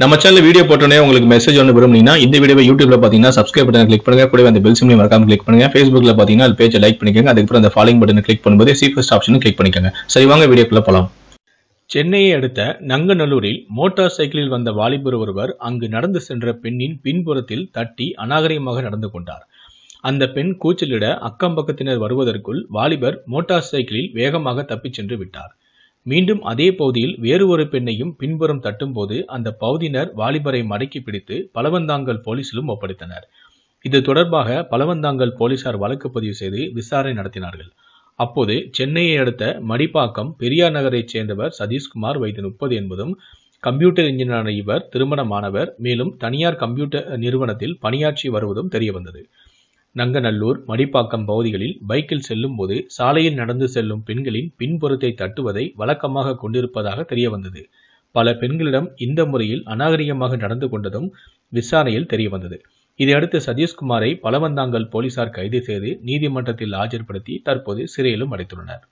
நம்ம channel video போட்டோன்னே உங்களுக்கு மெசேஜ் ஒன்று விரும்புனீங்கன்னா இந்த வீடியோ யூடியூப்ல பார்த்தீங்கன்னா சப்ஸ்கிரைப் பட்டன் கிளிக் பண்ணுங்க கூட அந்த பெல் சிம்லையும் மறக்காம கிளிக் பண்ணுங்க ஃபேஸ்புக்ல பார்த்தீங்கன்னா அது பேஜை லைக் பண்ணிக்கோங்க அதுக்கப்புறம் அந்த ஃபாலோ பட்டன் கிளிக் பண்ணும்போது சீஃபஸ்ட் ஆப்ஷன் கிளிக் பண்ணிக்கோங்க சரி வாங்க வீடியோக்குள்ள போகலாம் சென்னையை அடுத்த நங்கநல்லூரில் மோட்டார் சைக்கிளில் வந்த வாலிபர் ஒருவர் அங்கு நடந்து சென்ற பெண்ணின் பின்புறத்தில் தட்டி அநாகரிகமாக நடந்து கொண்டார் அந்த பெண் கூச்சலிட அக்கம் பக்கத்தினர் வருவதற்குள் வாலிபர் மோட்டார் சைக்கிளில் வேகமாக தப்பிச் சென்று விட்டார் மீண்டும் அதே பகுதியில் வேறு ஒரு பெண்ணையும் பின்புறம் தட்டும்போது அந்த பகுதியினர் வாலிபரை மடக்கி பிடித்து பலவந்தாங்கல் போலீசிலும் ஒப்படைத்தனர் இது தொடர்பாக பலவந்தாங்கல் போலீசார் வழக்கு பதிவு செய்து விசாரணை நடத்தினார்கள் அப்போது சென்னையை அடுத்த மடிப்பாக்கம் பெரியார் நகரைச் சேர்ந்தவர் சதீஷ்குமார் வயது முப்பது என்பதும் கம்ப்யூட்டர் இன்ஜினியரான இவர் திருமணமானவர் மேலும் தனியார் கம்ப்யூட்டர் நிறுவனத்தில் பணியாற்றி வருவதும் தெரியவந்தது நங்கநல்லூர் மடிப்பாக்கம் பகுதிகளில் பைக்கில் செல்லும் போது சாலையில் நடந்து செல்லும் பெண்களின் பின்புறத்தை தட்டுவதை வழக்கமாக கொண்டிருப்பதாக தெரியவந்தது பல பெண்களிடம் இந்த முறையில் அநாகரிகமாக நடந்து கொண்டதும் விசாரணையில் தெரியவந்தது இதையடுத்து சதீஷ்குமாரை பலவந்தாங்கல் போலீசார் கைது செய்து நீதிமன்றத்தில் ஆஜர்படுத்தி தற்போது சிறையிலும் அடைத்துள்ளனர்